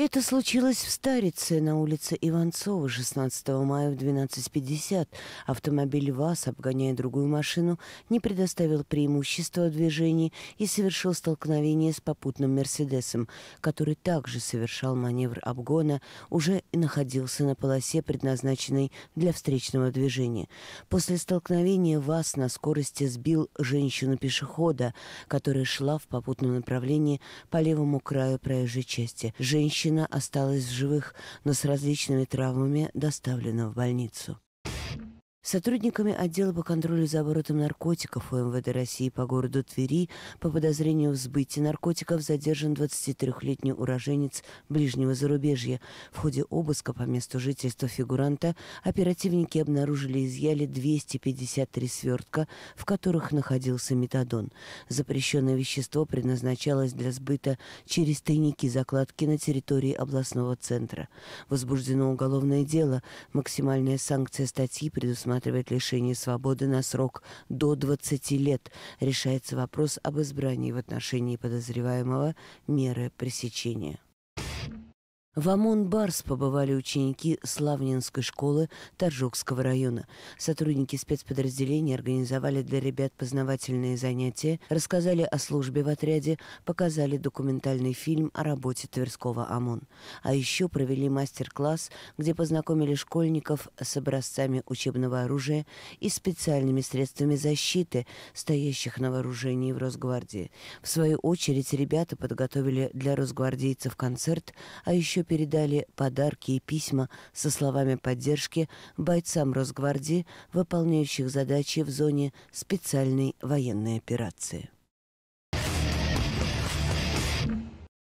Это случилось в Старице на улице Иванцова 16 мая в 12.50. Автомобиль ВАЗ, обгоняя другую машину, не предоставил преимущества в движении и совершил столкновение с попутным «Мерседесом», который также совершал маневр обгона, уже находился на полосе, предназначенной для встречного движения. После столкновения ВАЗ на скорости сбил женщину-пешехода, которая шла в попутном направлении по левому краю проезжей части. Женщина Женщина осталась в живых, но с различными травмами доставлена в больницу сотрудниками отдела по контролю за оборотом наркотиков УМВД России по городу Твери по подозрению в сбытии наркотиков задержан 23-летний уроженец ближнего зарубежья. В ходе обыска по месту жительства фигуранта оперативники обнаружили и изъяли 253 свертка, в которых находился метадон. Запрещенное вещество предназначалось для сбыта через тайники закладки на территории областного центра. Возбуждено уголовное дело. Максимальная санкция статьи предусматривается предусматривает лишение свободы на срок до 20 лет. Решается вопрос об избрании в отношении подозреваемого меры пресечения. В Амон барс побывали ученики Славнинской школы Торжокского района. Сотрудники спецподразделения организовали для ребят познавательные занятия, рассказали о службе в отряде, показали документальный фильм о работе Тверского ОМОН. А еще провели мастер-класс, где познакомили школьников с образцами учебного оружия и специальными средствами защиты, стоящих на вооружении в Росгвардии. В свою очередь ребята подготовили для росгвардейцев концерт, а еще передали подарки и письма со словами поддержки бойцам Росгвардии, выполняющих задачи в зоне специальной военной операции.